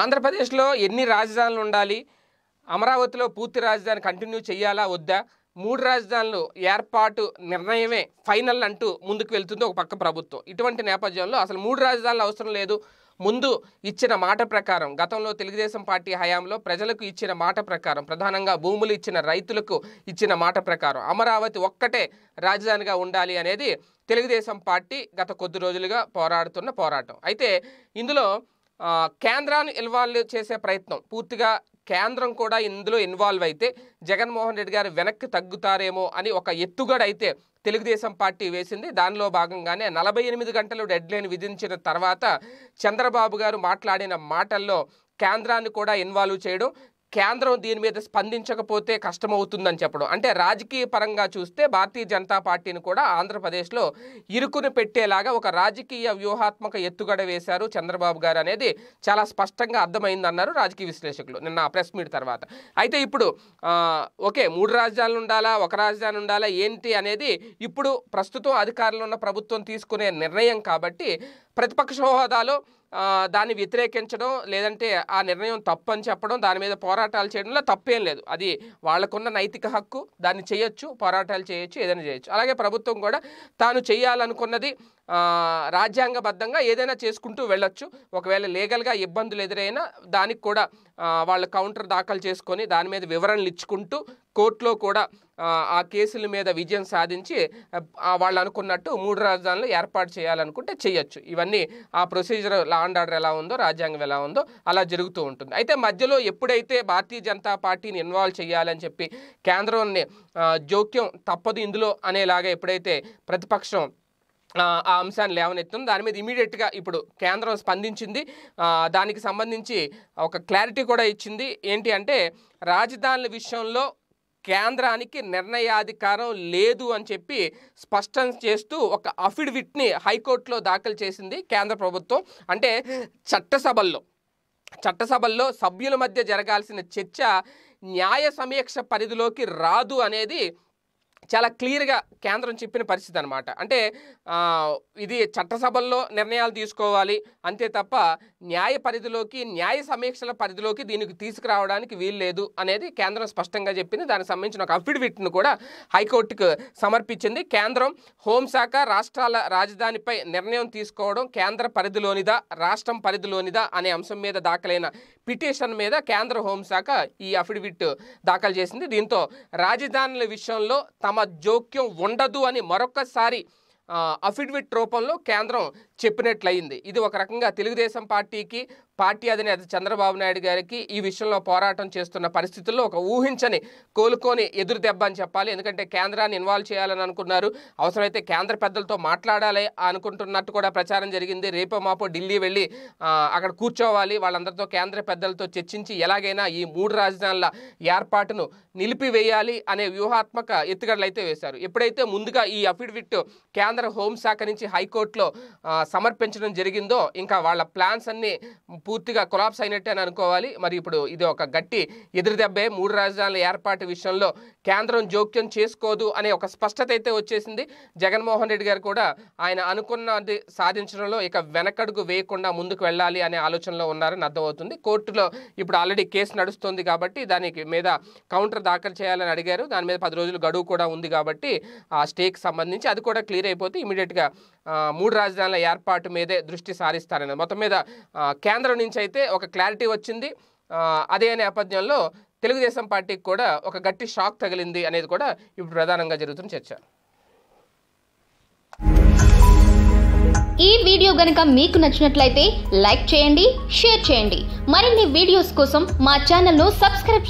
ఆంధ్రప్రదేశ్లో ఎన్ని రాజధానులు ఉండాలి అమరావతిలో పూర్తి రాజధాని కంటిన్యూ చేయాలా వద్దా మూడు రాజధానులు ఏర్పాటు నిర్ణయమే ఫైనల్ అంటూ ముందుకు వెళ్తుంది ఒక పక్క ప్రభుత్వం ఇటువంటి నేపథ్యంలో అసలు మూడు రాజధానులు అవసరం లేదు ముందు ఇచ్చిన మాట ప్రకారం గతంలో తెలుగుదేశం పార్టీ హయాంలో ప్రజలకు ఇచ్చిన మాట ప్రకారం ప్రధానంగా భూములు ఇచ్చిన రైతులకు ఇచ్చిన మాట ప్రకారం అమరావతి ఒక్కటే రాజధానిగా ఉండాలి అనేది తెలుగుదేశం పార్టీ గత కొద్ది రోజులుగా పోరాడుతున్న పోరాటం అయితే ఇందులో కేంద్రాన్ని ఇన్వాల్వ్ చేసే ప్రయత్నం పూర్తిగా కేంద్రం కూడా ఇందులో ఇన్వాల్వ్ అయితే జగన్మోహన్ రెడ్డి గారు వెనక్కి తగ్గుతారేమో అని ఒక ఎత్తుగడ అయితే తెలుగుదేశం పార్టీ వేసింది దానిలో భాగంగానే నలభై ఎనిమిది గంటలు డెడ్లైన్ విధించిన తర్వాత చంద్రబాబు గారు మాట్లాడిన మాటల్లో కేంద్రాన్ని కూడా ఇన్వాల్వ్ చేయడం కేంద్రం దీని మీద స్పందించకపోతే కష్టమవుతుందని చెప్పడం అంటే రాజకీయ పరంగా చూస్తే భారతీయ జనతా పార్టీని కూడా ఆంధ్రప్రదేశ్లో ఇరుకును పెట్టేలాగా ఒక రాజకీయ వ్యూహాత్మక ఎత్తుగడ వేశారు చంద్రబాబు గారు అనేది చాలా స్పష్టంగా అర్థమైందన్నారు రాజకీయ విశ్లేషకులు నిన్న ప్రెస్ మీట్ తర్వాత అయితే ఇప్పుడు ఓకే మూడు రాజధానులు ఉండాలా ఒక రాజధాని ఉండాలా ఏంటి అనేది ఇప్పుడు ప్రస్తుతం అధికారంలో ఉన్న ప్రభుత్వం తీసుకునే నిర్ణయం కాబట్టి ప్రతిపక్ష హోదాలో దాన్ని వ్యతిరేకించడం లేదంటే ఆ నిర్ణయం తప్పు అని చెప్పడం దాని మీద పోరాటాలు చేయడంలో తప్పేం లేదు అది వాళ్ళకున్న నైతిక హక్కు దాన్ని చేయొచ్చు పోరాటాలు చేయొచ్చు ఏదైనా చేయొచ్చు అలాగే ప్రభుత్వం కూడా తాను చేయాలనుకున్నది రాజ్యాంగబద్ధంగా ఏదైనా చేసుకుంటూ వెళ్ళొచ్చు ఒకవేళ లీగల్గా ఇబ్బందులు ఎదురైనా దానికి కూడా వాళ్ళు కౌంటర్ దాఖలు చేసుకొని దాని మీద వివరణలు ఇచ్చుకుంటూ కోర్టులో కూడా ఆ కేసుల మీద విజయం సాధించి వాళ్ళు అనుకున్నట్టు మూడు రాజధానులు ఏర్పాటు చేయాలనుకుంటే చేయొచ్చు ఇవన్నీ ఆ ప్రొసీజర్ లా అండ్ ఆర్డర్ ఎలా ఉందో రాజ్యాంగం ఎలా ఉందో అలా జరుగుతూ ఉంటుంది అయితే మధ్యలో ఎప్పుడైతే భారతీయ జనతా పార్టీని ఇన్వాల్వ్ చేయాలని చెప్పి కేంద్రాన్ని జోక్యం తప్పదు ఇందులో అనేలాగా ఎప్పుడైతే ప్రతిపక్షం ఆ అంశాన్ని లేవనెత్తుంది దాని మీద ఇమీడియట్గా ఇప్పుడు కేంద్రం స్పందించింది దానికి సంబంధించి ఒక క్లారిటీ కూడా ఇచ్చింది ఏంటి అంటే రాజధానుల విషయంలో కేంద్రానికి నిర్ణయాధికారం లేదు అని చెప్పి స్పష్టం చేస్తూ ఒక అఫిడవిట్ని హైకోర్టులో దాఖలు చేసింది కేంద్ర ప్రభుత్వం అంటే చట్టసభల్లో చట్టసభల్లో సభ్యుల మధ్య జరగాల్సిన చర్చ న్యాయ సమీక్ష పరిధిలోకి రాదు అనేది చాలా క్లియర్గా కేంద్రం చెప్పిన పరిస్థితి అనమాట అంటే ఇది చట్టసభల్లో నిర్ణయాలు తీసుకోవాలి అంతే తప్ప న్యాయ పరిధిలోకి న్యాయ సమీక్షల పరిధిలోకి దీనికి తీసుకురావడానికి వీల్లేదు అనేది కేంద్రం స్పష్టంగా చెప్పింది దానికి సంబంధించిన ఒక అఫిడవిట్ను కూడా హైకోర్టుకు సమర్పించింది కేంద్రం హోంశాఖ రాష్ట్రాల రాజధానిపై నిర్ణయం తీసుకోవడం కేంద్ర పరిధిలోనిదా రాష్ట్రం పరిధిలోనిదా అనే అంశం మీద దాఖలైన పిటిషన్ మీద కేంద్ర హోంశాఖ ఈ అఫిడవిట్ దాఖలు చేసింది దీంతో రాజధానుల విషయంలో తమ తమ జోక్యం ఉండదు అని మరొకసారి అఫిడవిట్ రూపంలో కేంద్రం చెప్పినట్లయింది ఇది ఒక రకంగా తెలుగుదేశం పార్టీకి పార్టీ అధినేత చంద్రబాబు నాయుడు గారికి ఈ విషయంలో పోరాటం చేస్తున్న పరిస్థితుల్లో ఒక ఊహించని కోలుకొని ఎదురు దెబ్బ అని చెప్పాలి ఎందుకంటే కేంద్రాన్ని ఇన్వాల్వ్ చేయాలని అనుకున్నారు అవసరమైతే కేంద్ర పెద్దలతో మాట్లాడాలి అనుకుంటున్నట్టు కూడా ప్రచారం జరిగింది రేపో మాపో ఢిల్లీ వెళ్ళి అక్కడ కూర్చోవాలి వాళ్ళందరితో కేంద్ర పెద్దలతో చర్చించి ఎలాగైనా ఈ మూడు రాజధానుల ఏర్పాటును నిలిపివేయాలి అనే వ్యూహాత్మక ఎత్తుగడలు అయితే వేశారు ఎప్పుడైతే ముందుగా ఈ అఫిడవిట్ కేంద్ర హోంశాఖ నుంచి హైకోర్టులో సమర్పించడం జరిగిందో ఇంకా వాళ్ళ ప్లాన్స్ అన్నీ పూర్తిగా కొలాప్స్ అయినట్టే అని అనుకోవాలి మరి ఇప్పుడు ఇది ఒక గట్టి ఎదురుదెబ్బే మూడు రాజధానుల ఏర్పాటు విషయంలో కేంద్రం జోక్యం చేసుకోదు అనే ఒక స్పష్టత అయితే వచ్చేసింది జగన్మోహన్ రెడ్డి గారు కూడా ఆయన అనుకున్నది సాధించడంలో ఇక వెనకడుగు వేయకుండా ముందుకు వెళ్ళాలి అనే ఆలోచనలో ఉన్నారని అర్థమవుతుంది కోర్టులో ఇప్పుడు ఆల్రెడీ కేసు నడుస్తుంది కాబట్టి దానికి మీద కౌంటర్ దాఖలు చేయాలని అడిగారు దాని మీద పది రోజులు గడువు కూడా ఉంది కాబట్టి ఆ స్టేకి సంబంధించి అది కూడా క్లియర్ అయిపోతే ఇమీడియట్గా మూడు రాజధానుల ఏర్పాటు మీదే దృష్టి సారిస్తారని మొత్తం మీద కేంద్రం నుంచి అయితే ఒక క్లారిటీ వచ్చింది అదే అనే నేపథ్యంలో తెలుగుదేశం పార్టీకి కూడా ఒక గట్టి షాక్ తగిలింది అనేది కూడా ఇప్పుడు ప్రధానంగా జరుగుతున్న చర్చ ఈ వీడియో గనక మీకు నచ్చినట్లయితే లైక్ చేయండి షేర్ చేయండి మరిన్ని వీడియోస్ కోసం మా ను సబ్స్క్రైబ్